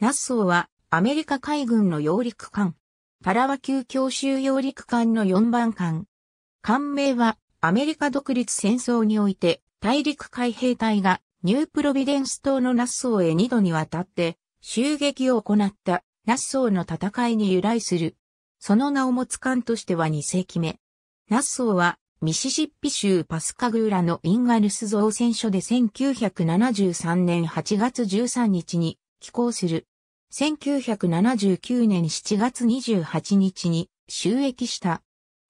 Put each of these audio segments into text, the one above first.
ナッソーはアメリカ海軍の揚陸艦。パラワ級強襲揚陸艦の4番艦。艦名はアメリカ独立戦争において大陸海兵隊がニュープロビデンス島のナッソーへ2度にわたって襲撃を行ったナッソーの戦いに由来する。その名を持つ艦としては2世紀目。ナッソーはミシシッピ州パスカグーラのインガルス造船所で1973年8月13日に寄港する。1979年7月28日に収益した。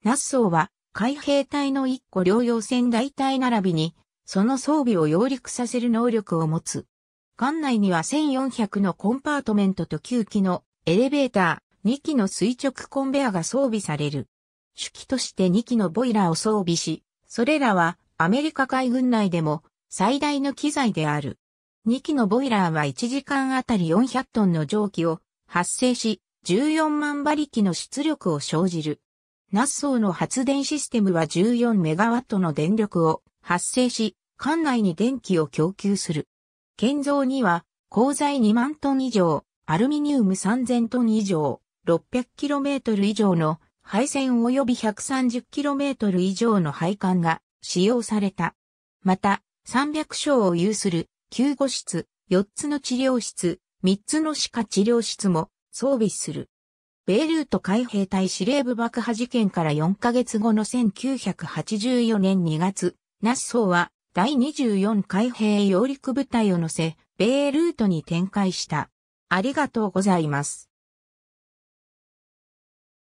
ナッソーは海兵隊の一個療養船大隊並びに、その装備を揚陸させる能力を持つ。艦内には1400のコンパートメントと9機のエレベーター、2機の垂直コンベアが装備される。主機として2機のボイラーを装備し、それらはアメリカ海軍内でも最大の機材である。2機のボイラーは1時間あたり400トンの蒸気を発生し、14万馬力の出力を生じる。ナッソーの発電システムは14メガワットの電力を発生し、管内に電気を供給する。建造には、鋼材2万トン以上、アルミニウム3000トン以上、600km 以上の配線及び 130km 以上の配管が使用された。また、300床を有する救護室、4つの治療室、3つの歯科治療室も装備する。ベイルート海兵隊司令部爆破事件から4ヶ月後の1984年2月、ナッソーは第24海兵揚陸部隊を乗せ、米ルートに展開した。ありがとうございます。